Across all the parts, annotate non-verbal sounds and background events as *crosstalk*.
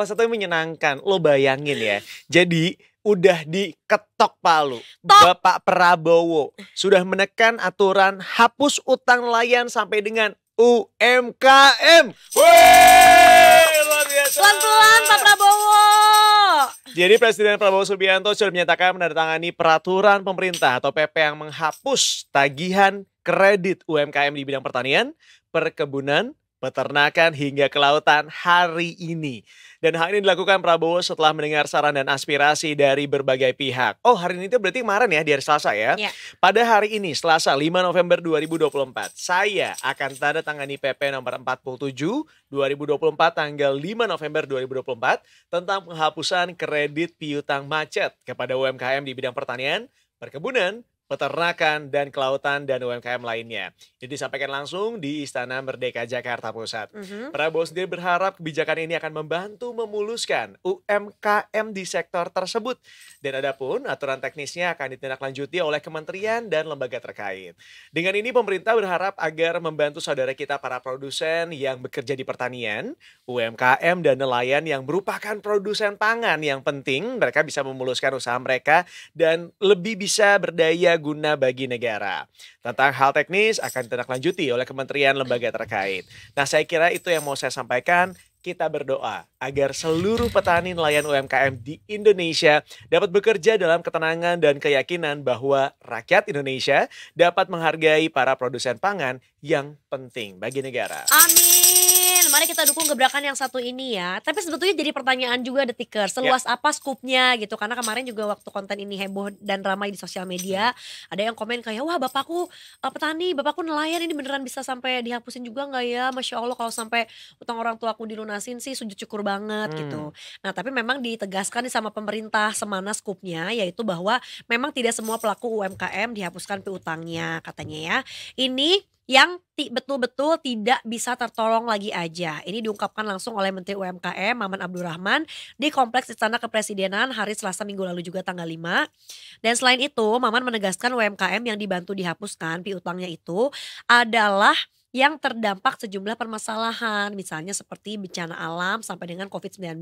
Kalau satu yang menyenangkan, lo bayangin ya. Jadi udah diketok palu. Top. Bapak Prabowo sudah menekan aturan hapus utang nelayan sampai dengan UMKM. Pelan-pelan Pak Prabowo. Jadi Presiden Prabowo Subianto sudah menyatakan menandatangani peraturan pemerintah atau PP yang menghapus tagihan kredit UMKM di bidang pertanian, perkebunan, peternakan hingga kelautan hari ini. Dan hal ini dilakukan Prabowo setelah mendengar saran dan aspirasi dari berbagai pihak. Oh hari ini itu berarti kemarin ya di hari Selasa ya. Yeah. Pada hari ini Selasa 5 November 2024 saya akan tanda tangani PP nomor 47 2024 tanggal 5 November 2024 tentang penghapusan kredit piutang macet kepada UMKM di bidang pertanian, perkebunan, peternakan, dan kelautan, dan UMKM lainnya. Jadi disampaikan langsung di Istana Merdeka Jakarta Pusat. Mm -hmm. Prabowo sendiri berharap kebijakan ini akan membantu memuluskan UMKM di sektor tersebut. Dan adapun aturan teknisnya akan ditindaklanjuti oleh kementerian dan lembaga terkait. Dengan ini pemerintah berharap agar membantu saudara kita para produsen yang bekerja di pertanian, UMKM dan nelayan yang merupakan produsen pangan yang penting mereka bisa memuluskan usaha mereka dan lebih bisa berdaya guna bagi negara. Tentang hal teknis akan ditindaklanjuti oleh kementerian lembaga terkait. Nah, saya kira itu yang mau saya sampaikan kita berdoa agar seluruh petani nelayan UMKM di Indonesia dapat bekerja dalam ketenangan dan keyakinan bahwa rakyat Indonesia dapat menghargai para produsen pangan yang penting bagi negara. Amin mari kita dukung gebrakan yang satu ini ya. Tapi sebetulnya jadi pertanyaan juga tiker ya. seluas yeah. apa skupnya gitu. Karena kemarin juga waktu konten ini heboh dan ramai di sosial media, hmm. ada yang komen kayak wah bapakku uh, petani, bapakku nelayan ini beneran bisa sampai dihapusin juga nggak ya? Masya Allah kalau sampai utang orang tua aku dilunasin sih sujud syukur banget hmm. gitu. Nah tapi memang ditegaskan sama pemerintah semana skupnya yaitu bahwa memang tidak semua pelaku UMKM dihapuskan piutangnya katanya ya. Ini yang betul-betul tidak bisa tertolong lagi aja. Ini diungkapkan langsung oleh Menteri UMKM Maman Abdurrahman di Kompleks Istana Kepresidenan hari Selasa minggu lalu juga tanggal 5. Dan selain itu, Maman menegaskan UMKM yang dibantu dihapuskan piutangnya itu adalah yang terdampak sejumlah permasalahan misalnya seperti bencana alam sampai dengan COVID-19.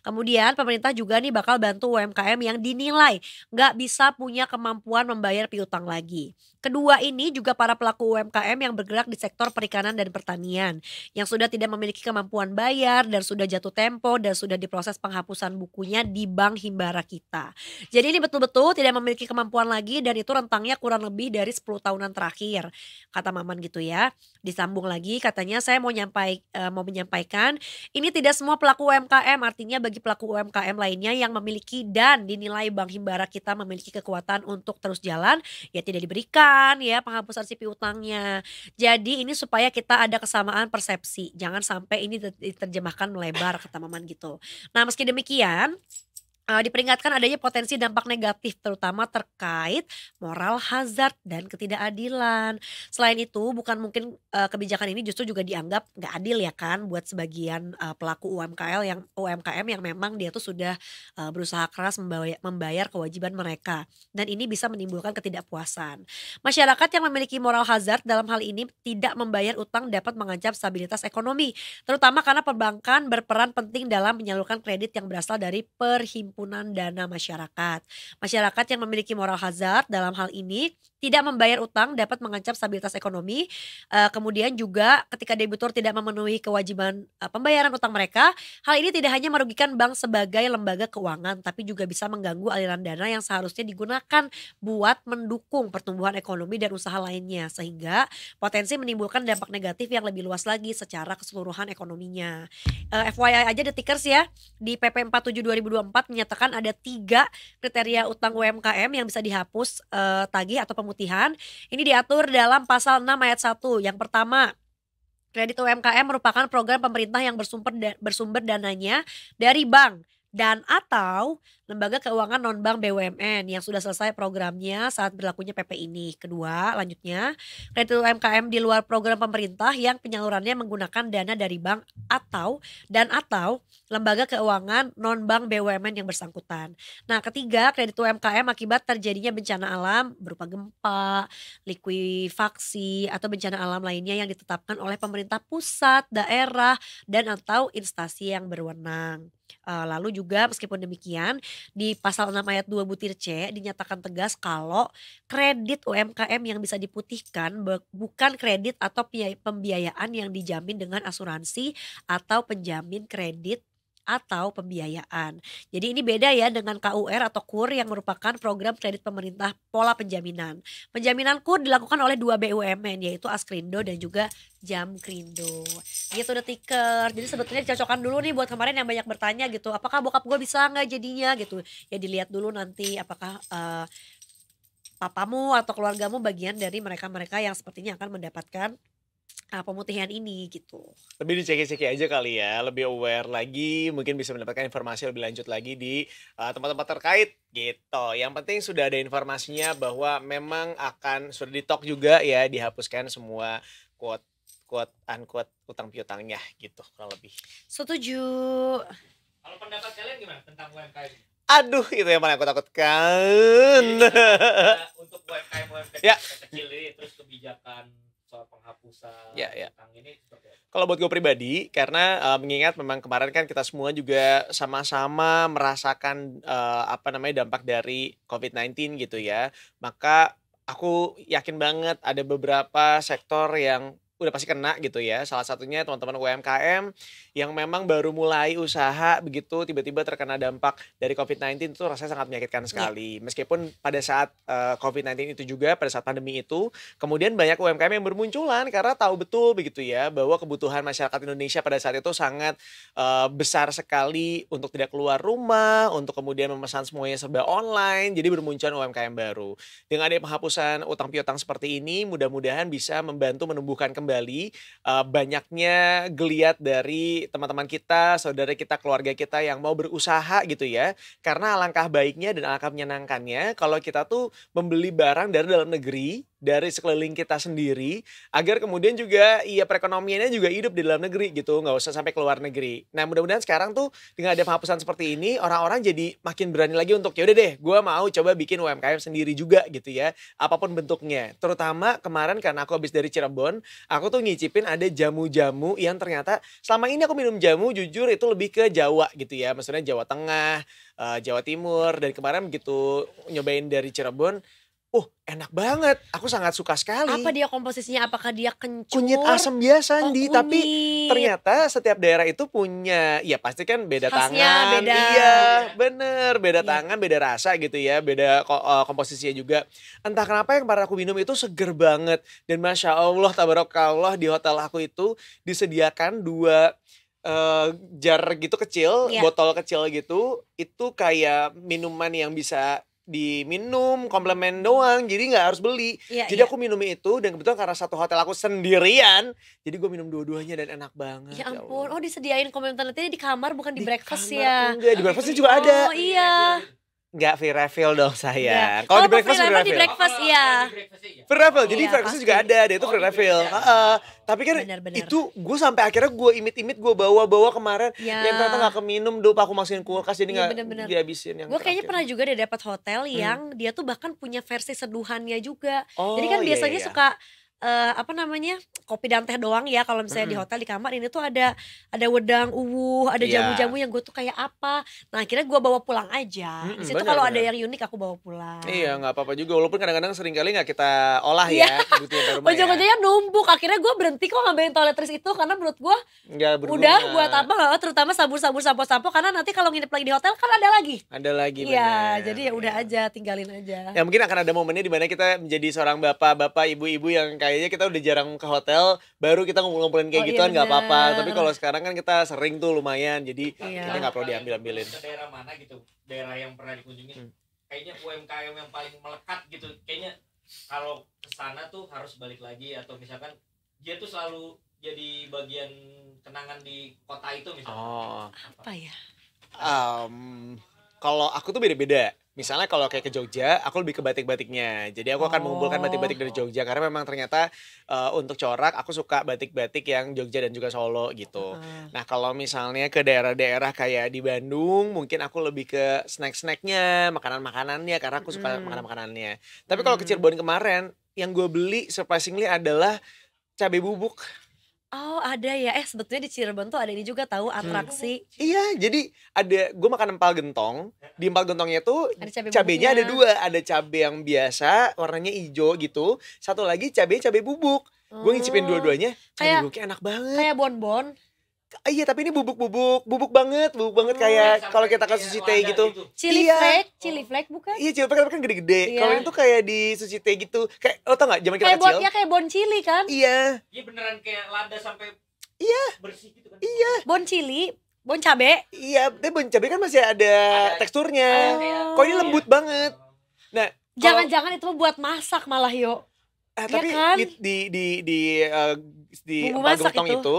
Kemudian pemerintah juga nih bakal bantu UMKM yang dinilai nggak bisa punya kemampuan membayar piutang lagi. Kedua ini juga para pelaku UMKM yang bergerak di sektor perikanan dan pertanian yang sudah tidak memiliki kemampuan bayar dan sudah jatuh tempo dan sudah diproses penghapusan bukunya di Bank Himbara kita. Jadi ini betul-betul tidak memiliki kemampuan lagi dan itu rentangnya kurang lebih dari 10 tahunan terakhir kata Maman gitu ya disambung lagi katanya saya mau nyampai uh, mau menyampaikan ini tidak semua pelaku UMKM artinya bagi pelaku UMKM lainnya yang memiliki dan dinilai Bank Himbara kita memiliki kekuatan untuk terus jalan ya tidak diberikan ya penghapusan CP utangnya. Jadi ini supaya kita ada kesamaan persepsi. Jangan sampai ini diterjemahkan melebar ke tamaman gitu. Nah, meski demikian uh, diperingatkan adanya potensi dampak negatif terutama terkait moral hazard dan ketidakadilan. Selain itu, bukan mungkin uh, kebijakan ini justru juga dianggap nggak adil ya kan buat sebagian uh, pelaku UMKL yang UMKM yang memang dia tuh sudah uh, berusaha keras membayar, membayar kewajiban mereka dan ini bisa menimbulkan ketidakpuasan. Masyarakat yang memiliki moral hazard dalam hal ini tidak membayar utang dapat mengancam stabilitas ekonomi, terutama karena perbankan berperan penting dalam menyalurkan kredit yang berasal dari perhimpunan himpunan dana masyarakat. Masyarakat yang memiliki moral hazard dalam hal ini tidak membayar utang dapat mengancam stabilitas ekonomi. Eh, kemudian juga ketika debitur tidak memenuhi kewajiban eh, pembayaran utang mereka, hal ini tidak hanya merugikan bank sebagai lembaga keuangan tapi juga bisa mengganggu aliran dana yang seharusnya digunakan buat mendukung pertumbuhan ekonomi dan usaha lainnya sehingga potensi menimbulkan dampak negatif yang lebih luas lagi secara keseluruhan ekonominya. Eh, FYI aja detikers ya di PP 47 2024 menyatakan menyatakan ada tiga kriteria utang UMKM yang bisa dihapus eh, tagih atau pemutihan. Ini diatur dalam pasal 6 ayat 1. Yang pertama, kredit UMKM merupakan program pemerintah yang bersumber bersumber dananya dari bank dan atau lembaga keuangan non-bank BUMN yang sudah selesai programnya saat berlakunya PP ini. Kedua, lanjutnya, kredit UMKM di luar program pemerintah yang penyalurannya menggunakan dana dari bank atau dan atau lembaga keuangan non-bank BUMN yang bersangkutan. Nah, ketiga, kredit UMKM akibat terjadinya bencana alam berupa gempa, likuifaksi, atau bencana alam lainnya yang ditetapkan oleh pemerintah pusat, daerah, dan atau instansi yang berwenang. Uh, lalu juga meskipun demikian di pasal 6 ayat 2 butir C dinyatakan tegas kalau kredit UMKM yang bisa diputihkan bukan kredit atau pembiayaan yang dijamin dengan asuransi atau penjamin kredit atau pembiayaan. Jadi ini beda ya dengan KUR atau KUR yang merupakan program kredit pemerintah pola penjaminan. Penjaminan KUR dilakukan oleh dua BUMN yaitu Askrindo dan juga Jamkrindo. Gitu udah tiker. Jadi sebetulnya cocokan dulu nih buat kemarin yang banyak bertanya gitu, apakah bokap gue bisa nggak jadinya gitu. Ya dilihat dulu nanti apakah uh, papamu atau keluargamu bagian dari mereka-mereka yang sepertinya akan mendapatkan uh, pemutihan ini gitu. Lebih dicek-cek aja kali ya, lebih aware lagi, mungkin bisa mendapatkan informasi lebih lanjut lagi di eh, tempat-tempat uh, terkait gitu. Yang penting sudah ada informasinya bahwa memang akan sudah ditok juga ya dihapuskan semua quote quote unquote utang piutangnya gitu kurang lebih. Setuju. Kalau pendapat kalian gimana tentang UMKM? Aduh, itu yang paling aku takutkan. Jadi, iya, kan, *laughs* untuk UMKM, UMKM ya. kecil ini terus kebijakan soal penghapusan ya, ya. utang ini seperti Kalau buat gue pribadi, karena uh, mengingat memang kemarin kan kita semua juga sama-sama merasakan uh, apa namanya dampak dari COVID-19 gitu ya, maka aku yakin banget ada beberapa sektor yang udah pasti kena gitu ya. Salah satunya teman-teman UMKM yang memang baru mulai usaha begitu tiba-tiba terkena dampak dari COVID-19 itu rasanya sangat menyakitkan iya. sekali. Yeah. Meskipun pada saat uh, eh, COVID-19 itu juga pada saat pandemi itu kemudian banyak UMKM yang bermunculan karena tahu betul begitu ya bahwa kebutuhan masyarakat Indonesia pada saat itu sangat uh, besar sekali untuk tidak keluar rumah, untuk kemudian memesan semuanya serba online. Jadi bermunculan UMKM baru. Dengan ada penghapusan utang piutang seperti ini mudah-mudahan bisa membantu menumbuhkan kembali kembali uh, banyaknya geliat dari teman-teman kita, saudara kita, keluarga kita yang mau berusaha gitu ya. Karena alangkah baiknya dan alangkah menyenangkannya kalau kita tuh membeli barang dari dalam negeri dari sekeliling kita sendiri agar kemudian juga ya perekonomiannya juga hidup di dalam negeri gitu nggak usah sampai keluar negeri nah mudah-mudahan sekarang tuh dengan ada penghapusan seperti ini orang-orang jadi makin berani lagi untuk ya udah deh gue mau coba bikin UMKM sendiri juga gitu ya apapun bentuknya terutama kemarin karena aku habis dari Cirebon aku tuh ngicipin ada jamu-jamu yang ternyata selama ini aku minum jamu jujur itu lebih ke Jawa gitu ya maksudnya Jawa Tengah eh, Jawa Timur dari kemarin begitu nyobain dari Cirebon oh enak banget. Aku sangat suka sekali. Apa dia komposisinya? Apakah dia kencur? Kunyit asam biasa, ya, oh, di tapi ternyata setiap daerah itu punya, ya pasti kan beda Khasnya, tangan. beda. Iya, bener. Beda iya. tangan, beda rasa gitu ya. Beda eh, komposisinya juga. Entah kenapa yang kemarin aku minum itu seger banget. Dan Masya Allah, tabarakallah di hotel aku itu disediakan dua uh, jar gitu kecil, yeah. botol kecil gitu, itu kayak minuman yang bisa diminum komplement doang jadi nggak harus beli iya, jadi iya. aku minum itu dan kebetulan karena satu hotel aku sendirian jadi gue minum dua-duanya dan enak banget ya, ya ampun ya oh disediain komplemen tadi di kamar bukan di, di breakfast kamar, ya enggak di breakfast juga oh, ada oh iya, iya, iya, iya. Enggak free refill dong saya. Yeah. Oh, Kalau di breakfast free, refill. Di breakfast iya. ya. Free refill. Jadi yeah, breakfast juga ada, dia itu oh, free gitu. refill. Uh, uh, tapi kan bener, bener. itu gue sampai akhirnya gue imit-imit gue bawa-bawa kemarin yeah. yang ternyata nggak keminum lupa aku masukin kulkas jadi iya, nggak ya, dihabisin yang Gue kayaknya pernah juga deh dapat hotel hmm. yang hmm. dia tuh bahkan punya versi seduhannya juga. Oh, jadi kan iya, biasanya yeah, suka uh, apa namanya kopi dan teh doang ya kalau misalnya -hmm. di hotel di kamar ini tuh ada ada wedang uwuh ada iya. jamu-jamu yeah. yang gue tuh kayak apa nah akhirnya gue bawa pulang aja mm -hmm, di situ kalau ada yang unik aku bawa pulang iya nggak apa-apa juga walaupun kadang-kadang sering kali nggak kita olah iya. ya, ya ujung-ujungnya numpuk akhirnya gue berhenti kok ngambilin toiletries itu karena menurut gue udah gue apa terutama sabun-sabun sampo-sampo karena nanti kalau nginep lagi di hotel kan ada lagi ada lagi iya jadi ya udah iya. aja tinggalin aja ya mungkin akan ada momennya dimana kita menjadi seorang bapak-bapak ibu-ibu yang kayak kayaknya kita udah jarang ke hotel baru kita ngumpul-ngumpulin kayak oh, gituan iya, nggak iya apa-apa tapi kalau sekarang kan kita sering tuh lumayan jadi iya. kita nggak perlu diambil-ambilin daerah mana gitu daerah yang pernah dikunjungi hmm. kayaknya UMKM yang paling melekat gitu kayaknya kalau kesana tuh harus balik lagi atau misalkan dia tuh selalu jadi bagian kenangan di kota itu misalnya oh. apa ya um kalau aku tuh beda-beda. Misalnya kalau kayak ke Jogja, aku lebih ke batik-batiknya. Jadi aku akan oh. mengumpulkan batik-batik dari Jogja karena memang ternyata uh, untuk corak aku suka batik-batik yang Jogja dan juga Solo gitu. Uh. Nah kalau misalnya ke daerah-daerah kayak di Bandung, mungkin aku lebih ke snack-snacknya, makanan-makanannya karena aku suka hmm. makanan-makanannya. Tapi kalau hmm. ke Cirebon kemarin, yang gue beli surprisingly adalah cabai bubuk. Oh ada ya, eh sebetulnya di Cirebon tuh ada ini juga tahu hmm. atraksi. Hmm. Iya, jadi ada gue makan empal gentong. Di empal gentongnya tuh ada cabai cabenya ada dua, ada cabai yang biasa warnanya hijau gitu, satu lagi cabai cabai bubuk. Gue oh. ngicipin dua-duanya, cabai kayak, bubuknya enak banget. Kayak bonbon iya tapi ini bubuk-bubuk, bubuk banget, bubuk banget hmm, kayak kalau kita ke sushi teh gitu. gitu. Chili iya. flake, chili flake bukan? Iya, chili flake kan gede-gede. Iya. Kalau itu kayak di sushi teh gitu. Kayak lo tau gak zaman kita kayak kecil? Kayak kayak bon chili kan? Iya. Iya beneran kayak lada sampai Iya. Bersih gitu kan. Iya. Bon chili, bon cabe. Iya, tapi bon cabe kan masih ada, ada teksturnya. Oh. Kok ini lembut iya. banget. Nah, jangan-jangan itu buat masak malah, yuk. Ah, ya tapi kan? di di di, di uh, eh, di bumbu tong itu. itu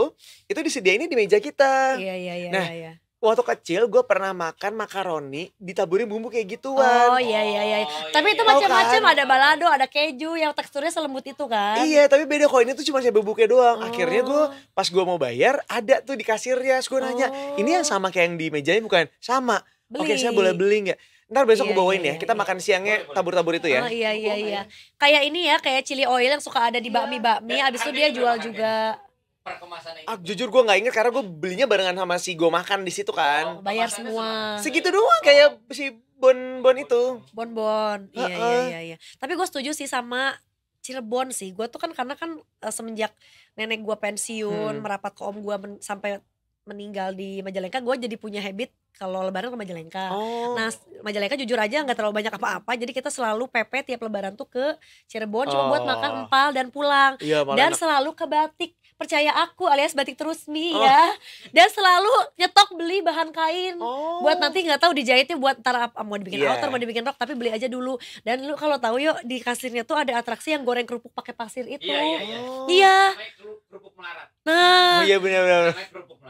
itu disediain di meja kita. Iya iya iya. Nah, iya. iya. Waktu kecil gue pernah makan makaroni ditaburi bumbu kayak gituan. Oh iya iya iya. Oh, tapi iya. itu iya. macam-macam kan? ada balado, ada keju yang teksturnya selembut itu kan. Iya, tapi beda kok ini tuh cuma saya bubuknya doang. Oh. Akhirnya gue pas gue mau bayar ada tuh di kasirnya, gue nanya, oh. "Ini yang oh. sama kayak yang di mejanya bukan?" Sama. Beli. Oke, saya boleh beli nggak? Ntar besok iya, bawain iya, ya. Iya, Kita iya. makan siangnya tabur-tabur itu ya. Oh iya iya iya. Kayak ini ya, kayak chili oil yang suka ada di iya, bakmi-bakmi. Abis itu dia jual juga. Perkemasannya. Ah, jujur gue gak inget karena gue belinya barengan sama si gue makan di situ kan. Oh, bayar semua. Segitu doang kayak si bon bon itu. Bon bon. Iya uh iya iya. Tapi gue setuju sih sama Cirebon sih. Gue tuh kan karena kan eh, semenjak nenek gue pensiun hmm. merapat ke om gue sampai meninggal di Majalengka gue jadi punya habit kalau lebaran ke Majalengka. Oh. Nah, Majalengka jujur aja nggak terlalu banyak apa-apa. Jadi kita selalu PP tiap lebaran tuh ke Cirebon oh. cuma buat oh. makan empal dan pulang. Iya, dan enak. selalu ke Batik percaya aku alias batik terusmi oh. ya dan selalu nyetok beli bahan kain oh. buat nanti nggak tahu dijahitnya buat ntar mau dibikin yeah. outer mau dibikin rok tapi beli aja dulu dan lu kalau tahu yuk di kasirnya tuh ada atraksi yang goreng kerupuk pakai pasir itu iya yeah, yeah, yeah. kerupuk melarat nah oh, yeah, benar benar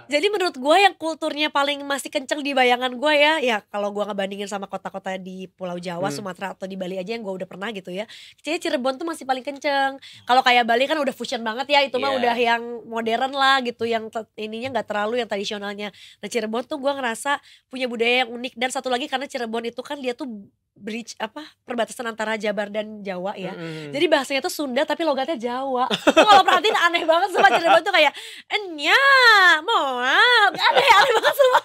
jadi menurut gue yang kulturnya paling masih kenceng di bayangan gue ya ya kalau gue ngebandingin sama kota-kota di Pulau Jawa hmm. Sumatera atau di Bali aja yang gue udah pernah gitu ya Cirebon tuh masih paling kenceng kalau kayak Bali kan udah fusion banget ya itu yeah. mah iya. udah yang yang modern lah gitu yang ininya nggak terlalu yang tradisionalnya nah Cirebon tuh gue ngerasa punya budaya yang unik dan satu lagi karena Cirebon itu kan dia tuh bridge apa perbatasan antara Jabar dan Jawa ya. Mm. Jadi bahasanya tuh Sunda tapi logatnya Jawa. Tuh kalau perhatiin aneh banget semua Cirebon tuh kayak enya, mau aneh aneh banget semua.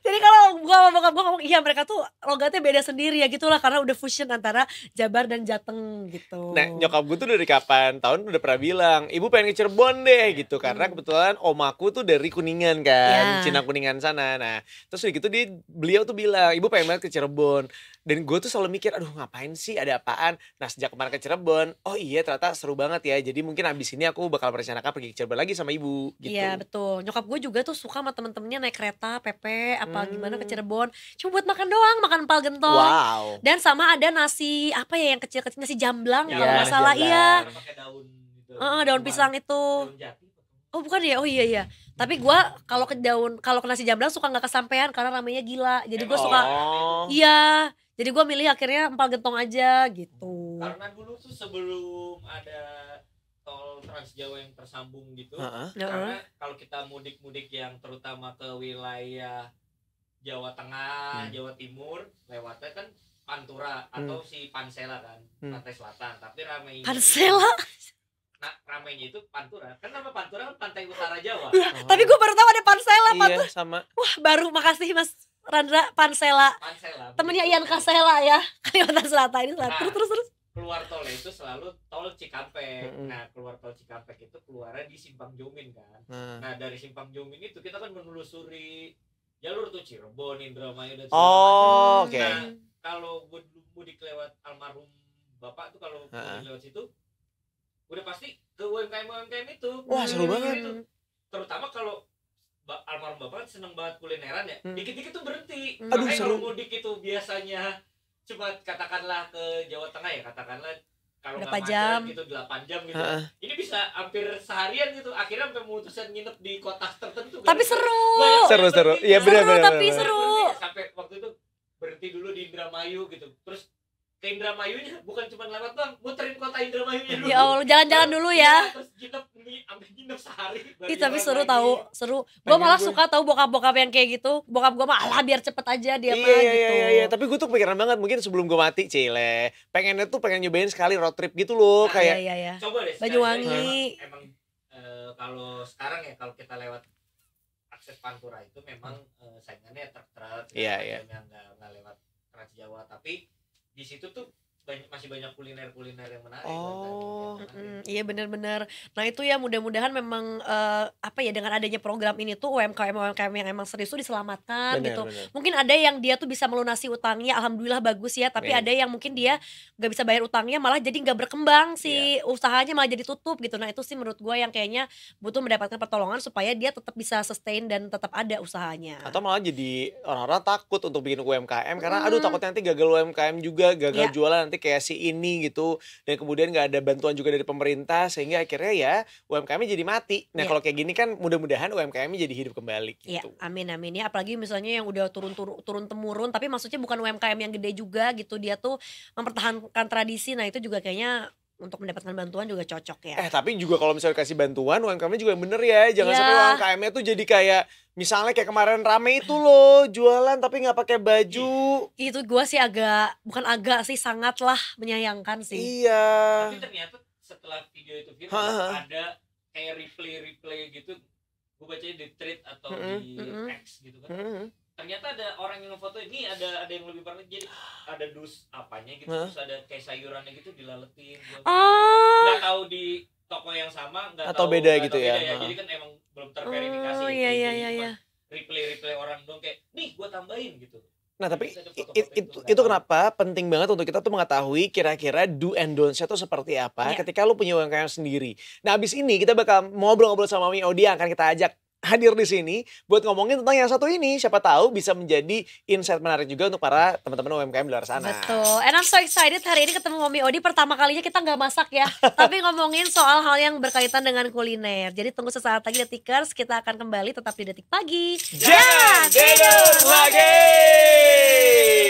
Jadi kalau gue sama bokap gue ngomong iya mereka tuh logatnya beda sendiri ya gitulah karena udah fusion antara Jabar dan Jateng gitu. Nah nyokap gua tuh dari kapan tahun udah pernah bilang ibu pengen ke Cirebon deh iya. gitu karena hmm. kebetulan omaku tuh dari Kuningan kan, yeah. Cina Kuningan sana. Nah terus gitu dia beliau tuh bilang ibu pengen banget ke Cirebon dan gue tuh selalu mikir aduh ngapain sih ada apaan nah sejak kemarin ke Cirebon oh iya ternyata seru banget ya jadi mungkin abis ini aku bakal merencanakan pergi ke Cirebon lagi sama ibu iya, gitu iya betul nyokap gue juga tuh suka sama temen-temennya naik kereta PP apa hmm. gimana ke hmm. Cirebon cuma buat makan doang makan pal gentong wow. dan sama ada nasi apa ya yang kecil-kecil nasi jamblang ya, kalau masalah iya daun, gitu. uh, daun pisang itu daun Oh bukan ya? Oh iya iya. Tapi gue kalau ke daun, kalau ke nasi jamblang suka nggak kesampaian karena namanya gila. Jadi gue suka, oh. iya jadi gue milih akhirnya empal gentong aja gitu karena dulu tuh sebelum ada tol Trans Jawa yang tersambung gitu uh -huh. karena kalau kita mudik-mudik yang terutama ke wilayah Jawa Tengah hmm. Jawa Timur lewatnya kan Pantura atau hmm. si Pansela kan hmm. pantai selatan tapi ramai Pansela nah ramainya itu Pantura kan nama Pantura kan pantai utara Jawa oh. tapi gue baru tahu ada Pansela Pantura. iya, sama wah baru makasih mas Randra Pansela, Pansela temennya Ian Kasela ya *laughs* Kalimantan Selatan ini Selatan. Nah, terus terus terus keluar tol itu selalu tol Cikampek. -hmm. Nah, keluar tol Cikampek itu keluarnya di Simpang Jomin kan. Mm. Nah, dari Simpang Jomin itu kita kan menelusuri jalur tuh Cirebon, Indramayu dan Oh, oke. Okay. Nah, kalau mudik lewat almarhum Bapak tuh kalau uh -huh. lewat situ udah pasti ke UMKM UMKM itu. Wah, seru banget. Itu. Terutama kalau almarhum bapak seneng banget kulineran ya hmm. dikit dikit tuh berhenti hmm. Aduh, makanya kalau mudik itu biasanya cuma katakanlah ke Jawa Tengah ya katakanlah kalau nggak macet gitu 8 jam gitu. Uh Ini bisa hampir seharian gitu. Akhirnya sampai memutuskan nginep di kota tertentu. Gitu. Tapi gitu. seru. Banyak seru seru. Iya benar benar. Tapi seru. sampai waktu itu berhenti dulu di Indramayu gitu. Terus ke Indramayunya bukan cuma lewat bang, muterin kota Indramayunya ya dulu. Ya Allah, jalan-jalan dulu ya. Terus nginep sampai nginep sehari. Ih, tapi seru tahu, seru. Gua malah suka tahu bokap-bokap yang kayak gitu. Bokap gua mah alah biar cepet aja dia iya, mah iya, gitu. Iya, iya, tapi gue tuh pikiran banget mungkin sebelum gua mati, Cile. Pengennya tuh pengen nyobain sekali road trip gitu loh, ah, kayak iya, iya, iya. Coba deh. Banyuwangi. Emang, eh, kalau sekarang ya kalau kita lewat akses Pantura itu memang uh, saingannya truk-truk yeah, yeah. yang nggak lewat Trans Jawa tapi di situ tuh masih banyak kuliner-kuliner yang menarik. Oh, mm, iya benar-benar. Nah itu ya mudah-mudahan memang uh, apa ya dengan adanya program ini tuh UMKM UMKM yang emang serius tuh diselamatkan bener, gitu. Bener. Mungkin ada yang dia tuh bisa melunasi utangnya, alhamdulillah bagus ya. Tapi yeah. ada yang mungkin dia nggak bisa bayar utangnya, malah jadi nggak berkembang si yeah. usahanya malah jadi tutup gitu. Nah itu sih menurut gue yang kayaknya butuh mendapatkan pertolongan supaya dia tetap bisa sustain dan tetap ada usahanya. Atau malah jadi orang-orang takut untuk bikin UMKM karena mm. aduh takutnya nanti gagal UMKM juga, gagal yeah. jualan cantik kayak si ini gitu dan kemudian nggak ada bantuan juga dari pemerintah sehingga akhirnya ya UMKM jadi mati. Nah, yeah. kalau kayak gini kan mudah-mudahan UMKM jadi hidup kembali iya, gitu. Yeah, amin amin ya apalagi misalnya yang udah turun turun turun temurun tapi maksudnya bukan UMKM yang gede juga gitu dia tuh mempertahankan tradisi. Nah, itu juga kayaknya untuk mendapatkan bantuan juga cocok ya. Eh tapi juga kalau misalnya kasih bantuan UMKM juga yang bener ya. Jangan yeah. sampai iya. UMKM-nya tuh jadi kayak misalnya kayak kemarin rame itu loh jualan tapi nggak pakai baju. Itu gua sih agak bukan agak sih sangatlah menyayangkan sih. Iya. Tapi ternyata setelah video itu viral ada kayak replay replay gitu. Gue bacanya mm-hmm. di tweet atau mm -hmm. di X gitu kan. Mm -hmm ternyata ada orang yang ngefoto ini ada ada yang lebih parah jadi ada dus apanya gitu huh? terus ada kayak sayurannya gitu dilaletin nggak ah. nggak tahu di toko yang sama nggak atau tahu, beda gitu tahu ya, beda ya. Nah. jadi kan emang belum oh, terverifikasi oh, iya, gitu, iya, iya, iya. replay replay orang dong kayak nih gue tambahin gitu Nah tapi itu, itu, kenapa penting banget untuk kita tuh mengetahui kira-kira do and don'ts-nya tuh seperti apa yeah. ketika lu punya UMKM sendiri. Nah abis ini kita bakal ngobrol-ngobrol sama Mio dia akan kita ajak hadir di sini buat ngomongin tentang yang satu ini. Siapa tahu bisa menjadi insight menarik juga untuk para teman-teman UMKM di luar sana. Betul. And I'm so excited hari ini ketemu Mami Odi pertama kalinya kita nggak masak ya, *laughs* tapi ngomongin soal hal yang berkaitan dengan kuliner. Jadi tunggu sesaat lagi Detikers, kita akan kembali tetap di Detik Pagi. Jangan tidur lagi.